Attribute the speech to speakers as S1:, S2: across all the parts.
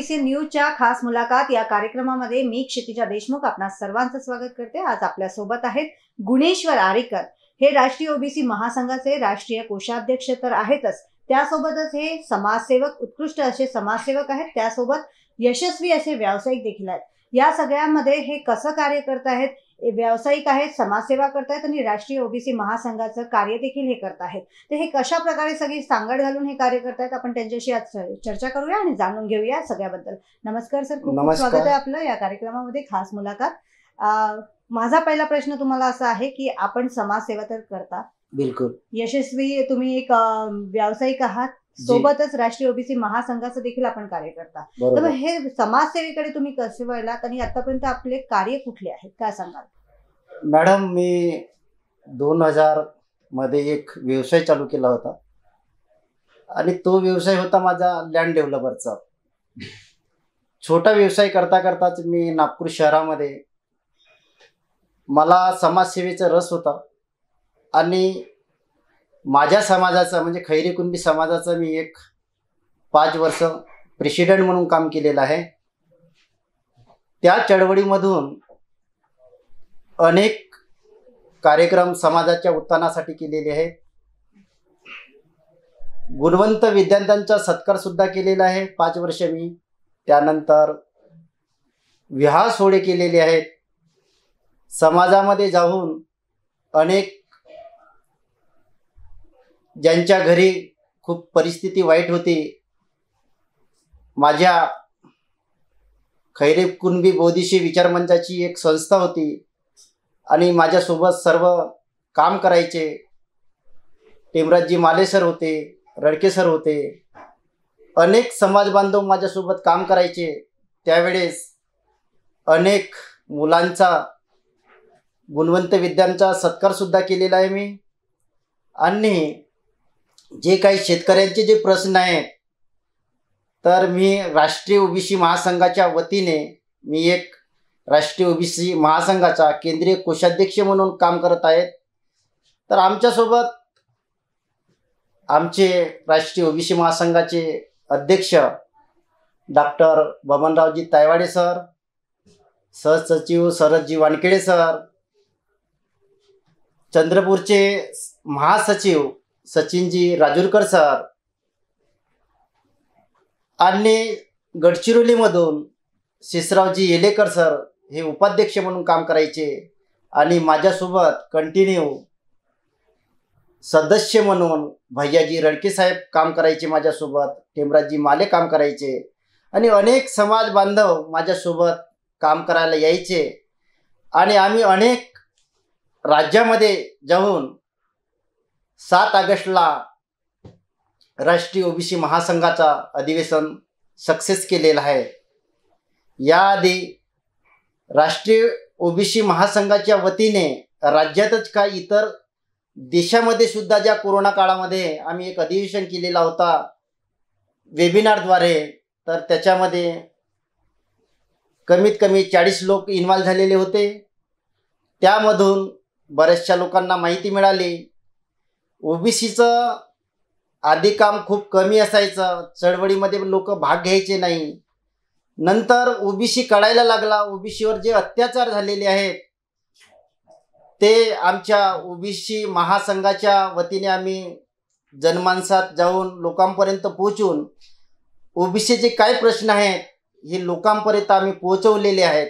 S1: ABC न्यूजच्या खास मुलाखत या कार्यक्रमामध्ये मी क्षितिजा देशमुख आपणा सर्वांचं स्वागत करते आज आपल्या सोबत आहेत गुणेश्वर आरेकर हे राष्ट्रीय ओबीसी महासंघाचे राष्ट्रीय कोषाध्यक्ष तर आहेतच त्यासोबतच हे समाजसेवक उत्कृष्ट असे समाजसेवक आहेत त्यासोबत यशस्वी असे व्यावसायिक देखील आहेत या सगळ्यांमध्ये हे कसं कार्य करत आहेत व्यावसायिक आहेत समाजसेवा करतायत आणि राष्ट्रीय ओबीसी महासंघाचं कार्य देखील हे करत आहेत तर हे कशा प्रकारे सगळी सांगड घालून हे कार्य करतायत आपण त्यांच्याशी आज चर्चा करूया आणि जाणून घेऊया सगळ्याबद्दल नमस्कार सर खूप स्वागत आहे आपलं या कार्यक्रमामध्ये खास मुलाखत माझा पहिला प्रश्न तुम्हाला असा आहे की आपण समाजसेवा तर करता बिलकुल यशस्वी तुम्ही एक व्यावसायिक आहात सोबतच राष्ट्रीय ओबीसी महासंघाचं देखील आपण कार्य करता तर हे समाजसेवेकडे तुम्ही कसे वळलात आणि आतापर्यंत आपले कार्य कुठले आहेत काय सांगाल
S2: मॅडम मी दोन हजार मध्ये एक व्यवसाय चालू केला होता आणि तो व्यवसाय होता माझा लँड डेव्हलपरचा छोटा व्यवसाय करता करताच मी नागपूर शहरामध्ये मला समाजसेवेचा रस होता आणि माझ्या समाजाचं म्हणजे खैरी कुणबी समाजाचं मी एक पाच वर्ष प्रेसिडेंट म्हणून काम केलेलं आहे त्या चळवळीमधून अनेक कार्यक्रम समाजाच्या उत्थानासाठी केलेले आहेत गुणवंत विद्यार्थ्यांचा सत्कार सुद्धा केलेला आहे पाच वर्ष मी त्यानंतर विहा सोहळे केलेले आहेत समाजामध्ये जाऊन अनेक ज्यांच्या घरी खूप परिस्थिती वाईट होती माझ्या खैरेब कुणबी बोधीशी विचारमंचाची एक संस्था होती आणि माझ्यासोबत सर्व काम करायचे टेमराजजी माले सर होते रडके सर होते अनेक समाजबांधव माझ्यासोबत काम करायचे त्यावेळेस अनेक मुलांचा गुणवंत विद्यांचा सत्कारसुद्धा केलेला आहे मी आणि जे काही शेतकऱ्यांचे जे प्रश्न आहेत तर मी राष्ट्रीय ओबीसी महासंघाच्या वतीने मी एक राष्ट्रीय ओबीसी महासंघाचा केंद्रीय कोषाध्यक्ष म्हणून काम करत आहेत तर आमच्यासोबत आमचे राष्ट्रीय ओबीसी महासंघाचे अध्यक्ष डॉक्टर बबनरावजी तायवाडे सर सहसचिव सरदजी वानखेडे सर चंद्रपूरचे महासचिव सचिनजी राजूरकर सर आणि गडचिरोलीमधून शिसरावजी येलेकर सर हे उपाध्यक्ष म्हणून काम करायचे आणि माझ्यासोबत कंटिन्यू सदस्य म्हणून भैयाजी रडके साहेब काम करायचे माझ्यासोबत टेमराजी माले काम करायचे आणि अनेक समाज बांधव माझ्यासोबत काम करायला यायचे आणि आम्ही अनेक राज्यामध्ये जाऊन सात ऑगस्टला राष्ट्रीय ओबीसी महासंघाचा अधिवेशन सक्सेस केलेला आहे याआधी राष्ट्रीय ओबीसी महासंघाच्या वतीने राज्यातच काय इतर देशामध्ये सुद्धा ज्या कोरोना काळामध्ये आम्ही एक अधिवेशन केलेला होता वेबिनारद्वारे तर त्याच्यामध्ये कमीत कमी चाळीस लोक इन्वॉल्व्ह झालेले होते त्यामधून बऱ्याचशा लोकांना माहिती मिळाली ओबीसीचं आधी काम खूप कमी असायचं चळवळीमध्ये लोक भाग घ्यायचे नाही नंतर ओबीसी काढायला लागला ओबीसीवर जे अत्याचार झालेले आहेत ते आमच्या ओबीसी महासंघाच्या वतीने आम्ही जनमानसात जाऊन लोकांपर्यंत पोहोचून ओबीसीचे काय प्रश्न आहेत हे लोकांपर्यंत आम्ही पोहोचवलेले आहेत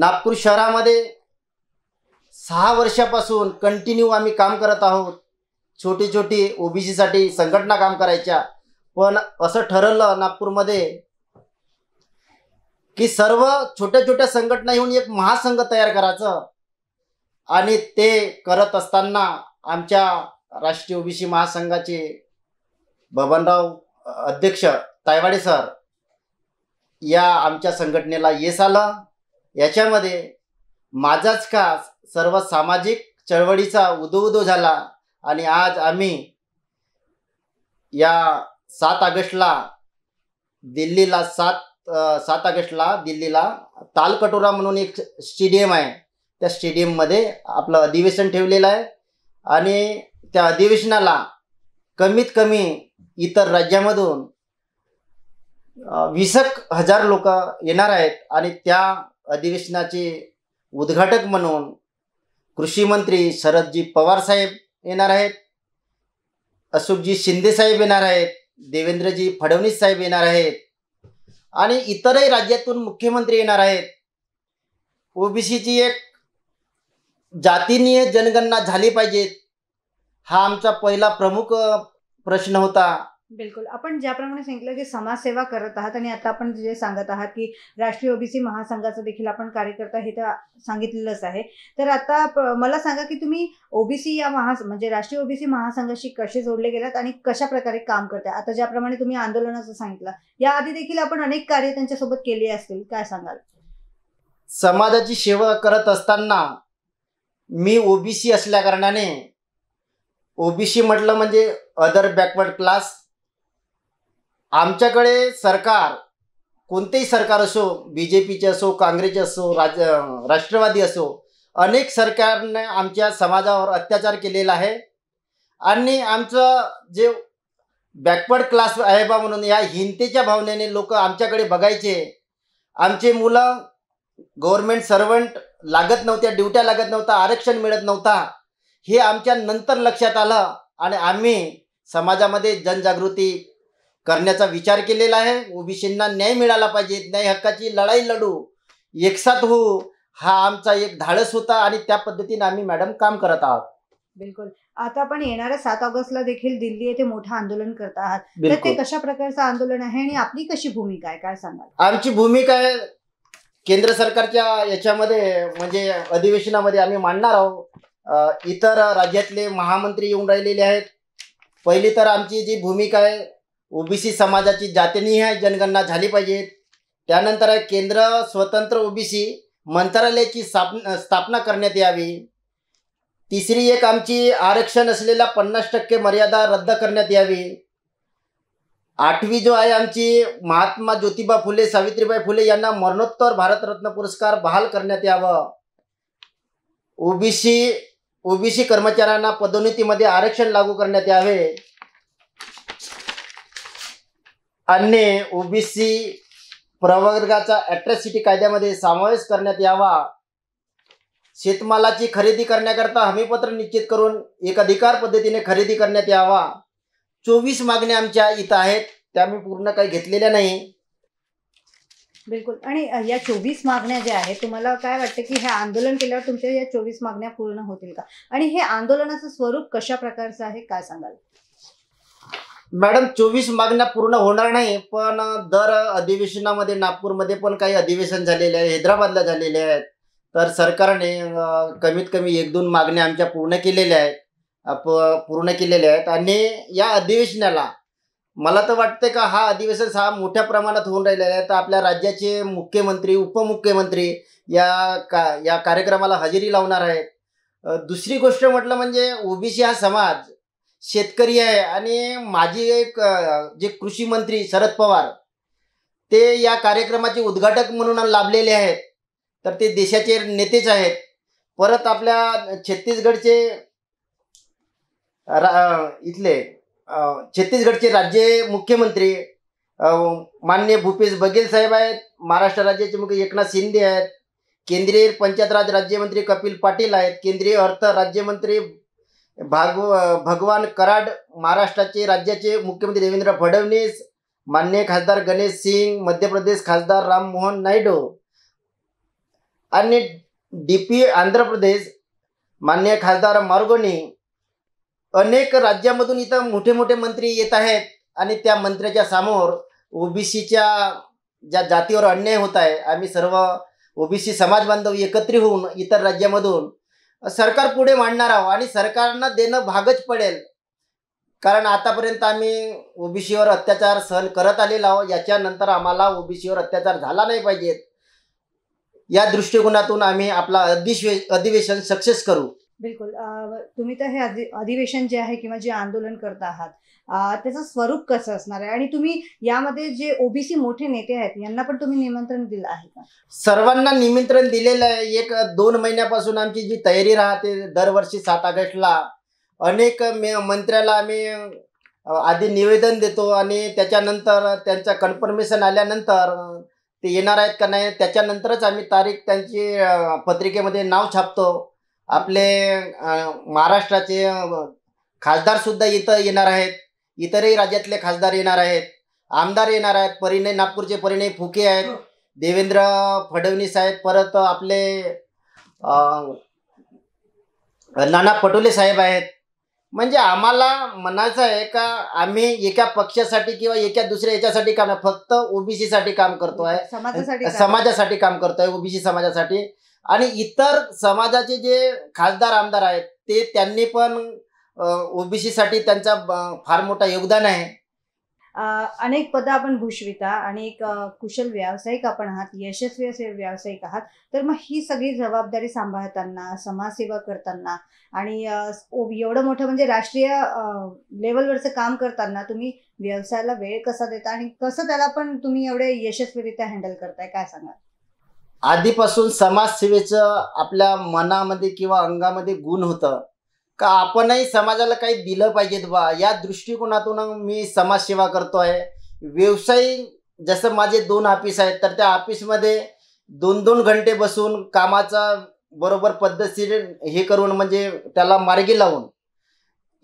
S2: नागपूर शहरामध्ये सहा वर्षापासून कंटिन्यू आम्ही काम करत आहोत छोटी छोटी ओबीसीसाठी संघटना काम करायच्या पण असं ठरवलं नागपूरमध्ये की सर्व छोट्या छोट्या संघटना येऊन एक महासंघ तयार करायचं आणि ते करत असताना आमच्या राष्ट्रीय ओबीसी महासंघाचे बबनराव अध्यक्ष तायवाडे सर या आमच्या संघटनेला येस आलं याच्यामध्ये माझाच खास सर्व सामाजिक चळवळीचा उदो उदो झाला आणि आज आम्ही या सात ऑगस्टला दिल्लीला सात सात ऑगस्टला दिल्लीला तालकटोरा म्हणून एक स्टेडियम आहे त्या स्टेडियममध्ये आपलं अधिवेशन ठेवलेलं आहे आणि त्या अधिवेशनाला कमीत कमी इतर राज्यामधून वीसक हजार लोक येणार आहेत आणि त्या अधिवेशनाचे उद्घाटक म्हणून कृषी मंत्री शरदजी पवार साहेब येणार आहेत अशोकजी साहेब येणार आहेत देवेंद्रजी फडणवीस साहेब येणार आहेत आणि इतरही राज्यातून मुख्यमंत्री येणार आहेत ओबीसीची एक जातीनीय जनगणना झाली पाहिजेत हा आमचा पहिला प्रमुख प्रश्न होता
S1: बिलकुल आपण ज्याप्रमाणे सांगितलं की समाजसेवा करत आहात आणि आता आपण जे सांगत आहात की राष्ट्रीय ओबीसी महासंघाचं देखील आपण कार्यकर्ता हे तर सांगितलेलंच आहे तर आता मला सांगा की तुम्ही ओबीसी या महा म्हणजे राष्ट्रीय ओबीसी महासंघाशी कसे जोडले गेलात आणि कशा प्रकारे काम करता आता ज्याप्रमाणे तुम्ही आंदोलनाचं सांगितलं याआधी देखील आपण अनेक कार्य त्यांच्यासोबत केले असतील काय सांगाल
S2: समाजाची सेवा करत असताना मी ओबीसी असल्या कारणाने ओबीसी म्हटलं म्हणजे अदर बॅकवर्ड क्लास आमच्याकडे सरकार कोणतेही सरकार असो बी जे पीचे असो काँग्रेसचे असो राज राष्ट्रवादी असो अनेक सरकारने आमच्या समाजावर अत्याचार केलेला आहे आणि आमचं जे बॅकवर्ड क्लास आहे बा म्हणून या हिंतेच्या भावनेने लोक आमच्याकडे बघायचे आमचे मुलं गव्हर्मेंट सर्वंट लागत नव्हत्या ड्युट्या लागत नव्हता आरक्षण मिळत नव्हता हे आमच्या नंतर लक्षात आलं आणि आम्ही समाजामध्ये जनजागृती करण्याचा विचार केलेला आहे ओबीसींना न्याय मिळाला पाहिजे न्याय हक्काची लढाई लढू एकसाथ होऊ हा आमचा एक धाडस होता आणि त्या पद्धतीने आम्ही मॅडम काम करत आहोत
S1: बिलकुल आता आपण येणाऱ्या सात ऑगस्टला देखील दिल्ली येथे मोठं आंदोलन करत आहात तर ते कशा प्रकारचं आंदोलन आहे आणि आपली कशी भूमिका आहे काय सांगाल
S2: आमची भूमिका आहे केंद्र सरकारच्या याच्यामध्ये म्हणजे अधिवेशनामध्ये आम्ही मांडणार आहोत इतर राज्यातले महामंत्री येऊन राहिलेले आहेत पहिली तर आमची जी भूमिका आहे ओबीसी समाजाची जातनिहाय जनगणना झाली पाहिजे त्यानंतर केंद्र स्वतंत्र ओबीसी मंत्रालयाची स्थापना करण्यात यावी तिसरी एक आमची आरक्षण असलेला पन्नास टक्के मर्यादा रद्द करण्यात यावी आठवी जो आहे आमची महात्मा ज्योतिबा फुले सावित्रीबाई फुले यांना मरणोत्तर भारतरत्न पुरस्कार बहाल करण्यात यावा ओबीसी ओबीसी कर्मचाऱ्यांना पदोन्नतीमध्ये आरक्षण लागू करण्यात यावे अन्य ओबीसी प्रवर्गाचा अॅट्रॅसिटी कायद्यामध्ये समावेश करण्यात यावा शेतमालाची खरेदी करण्याकरता हमीपत्र निश्चित करून एक अधिकार पद्धतीने खरेदी करण्यात यावा चोवीस मागण्या आमच्या इथं आहेत त्या मी पूर्ण काही घेतलेल्या नाही
S1: बिलकुल आणि या चोवीस मागण्या ज्या आहेत तुम्हाला काय वाटतं की हे आंदोलन केल्यावर तुमच्या या चोवीस मागण्या पूर्ण होतील का आणि हे आंदोलनाचं स्वरूप कशा प्रकारचं आहे काय सांगाल
S2: मॅडम चोवीस मागण्या पूर्ण होणार नाही पण दर अधिवेशनामध्ये नागपूरमध्ये पण काही अधिवेशन झालेले आहे हैदराबादला झालेले आहेत तर सरकारने कमीत कमी एक दोन मागण्या आमच्या पूर्ण केलेल्या आहेत पूर्ण केलेल्या आहेत आणि या अधिवेशनाला मला तर वाटते का हा अधिवेशन हा मोठ्या प्रमाणात होऊन राहिलेला आहे तर आपल्या राज्याचे मुख्यमंत्री उपमुख्यमंत्री या का या कार्यक्रमाला हजेरी लावणार आहेत दुसरी गोष्ट म्हटलं म्हणजे ओबीसी हा समाज शेतकरी आहे आणि माझी एक जे कृषी मंत्री शरद पवार ते या कार्यक्रमाचे उद्घाटक म्हणून लाभलेले आहेत तर ते देशाचे नेतेच आहेत परत आपल्या छत्तीसगडचे इथले छत्तीसगडचे राज्य मुख्यमंत्री मान्य भूपेश बघेल साहेब आहेत महाराष्ट्र राज्याचे मुख्य एकनाथ शिंदे आहेत केंद्रीय पंचायत राज राज्यमंत्री कपिल पाटील आहेत केंद्रीय अर्थ राज्यमंत्री भाग भगवान कराड महाराष्ट्राचे राज्याचे मुख्यमंत्री देवेंद्र फडणवीस मान्य खासदार गणेश सिंग मध्य प्रदेश खासदार राममोहन नायडू आणि डी पी आंध्र प्रदेश मान्य खासदार मार्गोनी अनेक राज्यामधून इथं मोठे मोठे मंत्री येत आहेत आणि त्या मंत्र्याच्या समोर ओबीसीच्या ज्या जातीवर अन्याय होत आहे आम्ही सर्व ओबीसी समाज बांधव एकत्रित होऊन इतर राज्यामधून सरकार पुढे मांडणार आहोत आणि सरकारना देणं भागच पडेल कारण आतापर्यंत आम्ही ओबीसीवर अत्याचार सहन करत आलेलो आहोत याच्यानंतर आम्हाला ओबीसीवर अत्याचार झाला नाही पाहिजेत या दृष्टिकोनातून आम्ही आपला अधिवेशन सक्सेस करू
S1: बिलकुल तुम्ही तर हे अधिवेशन जे आहे किंवा जे आंदोलन करत आहात त्याचं स्वरूप कसं असणार आहे आणि तुम्ही यामध्ये जे ओबीसी मोठे नेते आहेत यांना पण तुम्ही निमंत्रण दिलं आहे का
S2: सर्वांना निमंत्रण दिलेलं आहे एक दोन महिन्यापासून आमची जी तयारी राहते दरवर्षी सात ऑगस्टला अनेक मंत्र्याला आम्ही आधी निवेदन देतो आणि त्याच्यानंतर त्यांचं कन्फर्मेशन आल्यानंतर ते येणार आहेत का नाही त्याच्यानंतरच आम्ही तारीख त्यांची पत्रिकेमध्ये नाव छापतो आपले महाराष्ट्राचे खासदार सुद्धा इथं येणार आहेत इतरही राज्यातले खासदार येणार आहेत आमदार येणार आहेत परिणय नागपूरचे परिणय फुके आहेत हो. देवेंद्र फडणवीस आहेत परत आपले नाना पटोले साहेब आहेत म्हणजे आम्हाला म्हणायचं आहे का आम्ही एका पक्षासाठी किंवा एका दुसऱ्या याच्यासाठी काम फक्त ओबीसीसाठी काम करतो आहे समाजासाठी समाजासाठी काम करतो आहे ओबीसी समाजासाठी आणि इतर समाजाचे जे खासदार आमदार आहेत ते त्यांनी पण ओबीसी साठी त्यांचा फार मोठा योगदान आहे
S1: अनेक पदं आपण भूषविता आणि एक कुशल व्यावसायिक आपण आहात यशस्वी असे व्यावसायिक आहात तर मग ही सगळी जबाबदारी सांभाळताना समाजसेवा करताना आणि एवढं मोठं म्हणजे राष्ट्रीय लेवलवरचं काम करताना तुम्ही व्यवसायाला वेळ कसा देता आणि कसं त्याला पण तुम्ही एवढे यशस्वीरित्या हँडल करताय काय सांगाल
S2: आधीपासून समाजसेवेचं आपल्या मनामध्ये किंवा अंगामध्ये गुण होतं का आपणही समाजाला काही दिलं पाहिजेत बा या दृष्टिकोनातून मी समाजसेवा करतो आहे व्यवसाय जसं माझे दोन ऑफिस आहेत तर त्या ऑफिसमध्ये दोन दोन घंटे बसून कामाचा बरोबर पद्धतशीर हे करून म्हणजे त्याला मार्गी लावून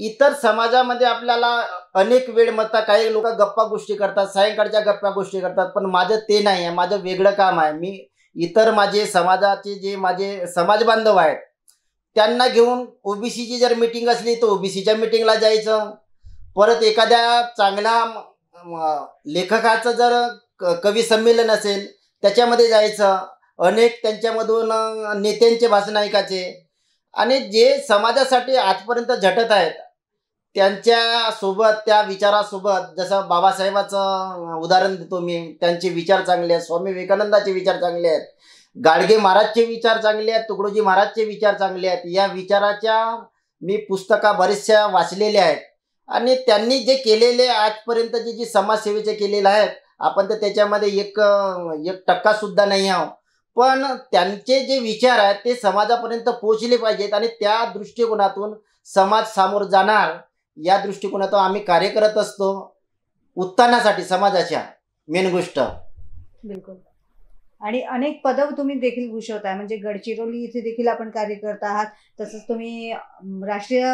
S2: इतर समाजामध्ये आपल्याला अनेक वेळ म्हणता काही लोक गप्पा गोष्टी करतात सायंकाळच्या गप्पा गोष्टी करतात पण माझं ते नाही आहे माझं वेगळं काम आहे मी इतर माझे समाजाचे जे माझे समाजबांधव आहेत त्यांना घेऊन ओबीसीची जर मिटिंग असली तर ओबीसीच्या मिटिंगला जायचं परत एखाद्या चांगल्या लेखकाचं जर कवी संमेलन असेल त्याच्यामध्ये जायचं अनेक त्यांच्यामधून नेत्यांचे भाषण ऐकायचे आणि जे समाजासाठी आजपर्यंत झटत आहेत त्यांच्यासोबत त्या विचारासोबत जसं बाबासाहेबाचं उदाहरण देतो मी त्यांचे विचार चांगले आहेत स्वामी विवेकानंदाचे विचार चांगले आहेत गाडगे महाराजचे विचार चांगले आहेत तुकडोजी महाराजचे विचार चांगले आहेत या विचाराच्या मी पुस्तका बरेचशा वाचलेल्या आहेत आणि त्यांनी जे केलेले आजपर्यंत जे समाजसेवेचे केलेले आहेत आपण तर त्याच्यामध्ये एक एक टक्का सुद्धा नाही आहोत पण त्यांचे जे विचार आहेत ते समाजापर्यंत पोहोचले पाहिजेत आणि त्या दृष्टिकोनातून समाज सामोर जाणार या दृष्टिकोनातून आम्ही कार्य करत असतो उत्थानासाठी समाजाच्या मेन गोष्ट बिलकुल आणि
S1: अनेक पदं तुम्ही देखील भूषवताय म्हणजे गडचिरोली इथे देखील आपण कार्य करत आहात तसंच तुम्ही राष्ट्रीय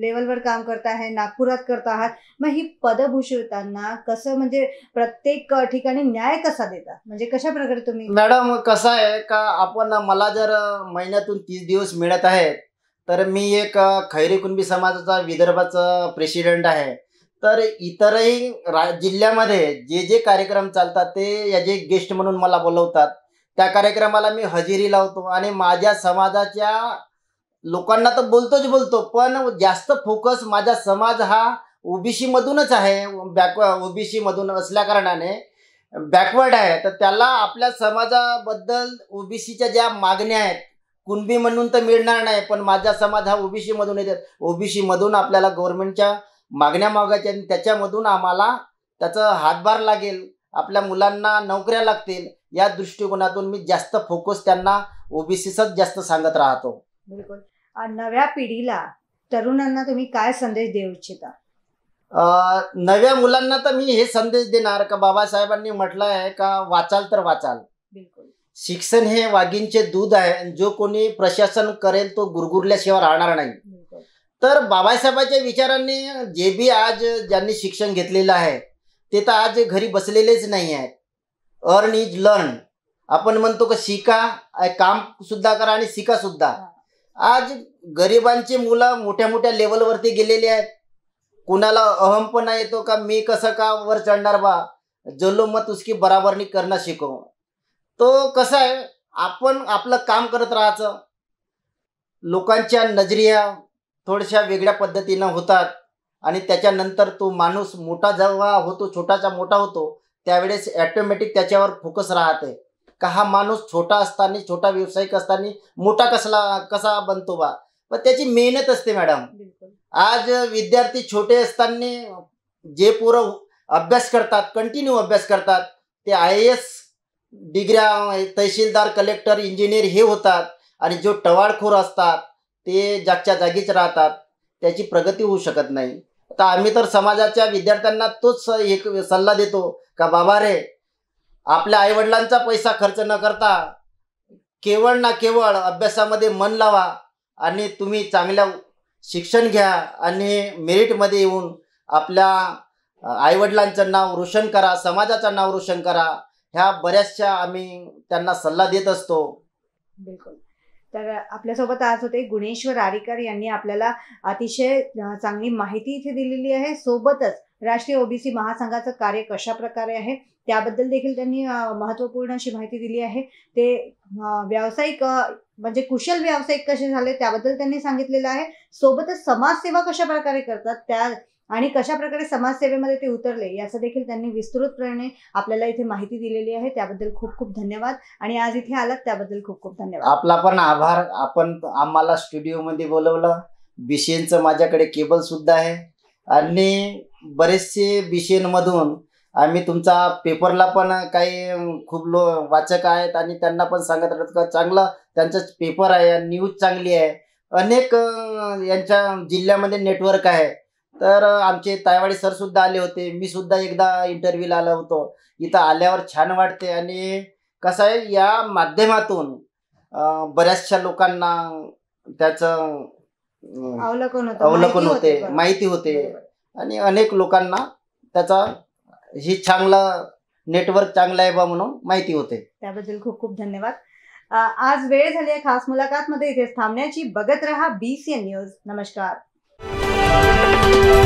S1: लेवलवर काम करताय आहे नागपुरात करत आहात मग ही पदं भूषवताना कसं म्हणजे प्रत्येक ठिकाणी न्याय कसा देता म्हणजे कशा प्रकारे तुम्ही
S2: मॅडम कसं आहे का आपण मला जर महिन्यातून तीस दिवस मिळत आहेत तर मी एक खैरी कुणबी समाजाचा विदर्भाचा प्रेसिडेंट आहे तर इतरही रा जिल्ह्यामध्ये जे जे कार्यक्रम चालतात ते याचे गेस्ट म्हणून मला बोलवतात त्या कार्यक्रमाला मी हजेरी लावतो आणि माझ्या समाजाच्या लोकांना तर बोलतोच बोलतो पण जास्त फोकस माझा समाज हा ओबीसी मधूनच आहे बॅकवर्ड ओबीसी मधून असल्या कारणाने बॅकवर्ड आहे तर त्याला आपल्या समाजाबद्दल ओबीसीच्या ज्या मागण्या आहेत कुणबी म्हणून तर मिळणार नाही पण माझा समाज हा ओबीसी मधून येतात ओबीसी मधून आपल्याला गव्हर्नमेंटच्या मागण्या मागायच्या त्याच्यामधून आम्हाला त्याचं हातभार लागेल आपल्या मुलांना नोकऱ्या लागतील या दृष्टिकोनातून मी जास्त फोकस त्यांना ओबीसीचाच जास्त सांगत राहतो बिलकुल
S1: नव्या पिढीला तरुणांना तुम्ही काय संदेश देऊ इच्छिता
S2: नव्या मुलांना तर मी हे संदेश देणार का बाबासाहेबांनी म्हटलं आहे का वाचाल तर वाचाल बिलकुल शिक्षण हे वाघींचे दूध आहे जो कोणी प्रशासन करेल तो गुरगुरल्याशिवाय राहणार नाही तर बाबासाहेबांच्या विचारांनी जे बी आज ज्यांनी शिक्षण घेतलेलं आहे ते तर आज घरी बसलेलेच नाही आहेत अर्न इज लर्न आपण म्हणतो का शिका काम सुद्धा करा आणि शिका सुद्धा आज गरिबांची मुलं मोठ्या मोठ्या लेवलवरती गेलेले आहेत कुणाला अहमपणा येतो का मी कसं का वर चढणार बा जलो मत उसकी बराबरणी करणं शिकव तो कसं आहे आपण आपलं काम करत राहायचं लोकांच्या नजरिया थोड्याशा वेगळ्या पद्धतीनं होतात आणि त्याच्यानंतर तो माणूस मोठा जेव्हा होतो छोटाचा मोठा होतो त्यावेळेस ॲटोमॅटिक त्याच्यावर फोकस राहते का हा माणूस छोटा असताना छोटा व्यावसायिक असताना मोठा कसला कसा बनतो बा पण त्याची मेहनत असते मॅडम आज विद्यार्थी छोटे असताना जे पोरं अभ्यास करतात कंटिन्यू अभ्यास करतात ते आय एस डिग्र्या तहसीलदार कलेक्टर इंजिनियर हे होतात आणि जो टवाळखोर असतात ते जागच्या जागीच राहतात त्याची प्रगती होऊ शकत नाही आता आम्ही तर समाजाच्या विद्यार्थ्यांना तोच एक सल्ला देतो का बाबा रे आपल्या आईवडिलांचा पैसा खर्च न करता केवळ ना केवळ अभ्यासामध्ये मन लावा आणि तुम्ही चांगल्या शिक्षण घ्या आणि मेरिटमध्ये येऊन आपल्या आईवडिलांचं नाव रोशन करा समाजाचं नाव रोशन करा ह्या बऱ्याचशा आम्ही त्यांना सल्ला देत असतो
S1: बिलकुल तर आपल्यासोबत आज होते गुणेश्वर आरेकर यांनी आपल्याला अतिशय चांगली माहिती इथे दिलेली आहे सोबतच राष्ट्रीय ओबीसी महासंघाचं कार्य कशा प्रकारे आहे त्याबद्दल देखील त्यांनी महत्त्वपूर्ण अशी माहिती दिली आहे ते व्यावसायिक म्हणजे कुशल व्यावसायिक कसे झाले त्याबद्दल त्यांनी सांगितलेलं आहे सोबतच समाजसेवा कशा प्रकारे करतात त्या आणि कशा प्रकारे समाजसेवेमध्ये ते उतरले याचं देखील त्यांनी विस्तृतपणे आपल्याला इथे माहिती दिलेली आहे त्याबद्दल खूप खूप धन्यवाद आणि आज इथे आलात त्याबद्दल खूप खूप धन्यवाद
S2: आपला पण आभार आपण आम्हाला स्टुडिओमध्ये बोलवलं बिशेनचं माझ्याकडे केबल सुद्धा आहे आणि बरेचसे मधून आम्ही तुमचा पेपरला पण काही खूप लो वाचक आहेत आणि त्यांना पण सांगत राहतो का चांगलं त्यांचा पेपर आहे न्यूज चांगली आहे अनेक यांच्या जिल्ह्यामध्ये नेटवर्क आहे तर आमचे तायवाडे सर सुद्धा आले होते मी सुद्धा एकदा इंटरव्ह्यूला आलो होतो इथं आल्यावर छान वाटते आणि कसं आहे या माध्यमातून बऱ्याचशा लोकांना त्याचं
S1: अवलोकन होते
S2: माहिती होते आणि अनेक लोकांना त्याचा ही चांगला नेटवर्क चांगला आहे बा म्हणून माहिती होते
S1: त्याबद्दल खूप खूप धन्यवाद आज वेळ झाली खास मुलाखत मध्ये इथे थांबण्याची बघत रहा बीसीएन न्यूज नमस्कार Thank you.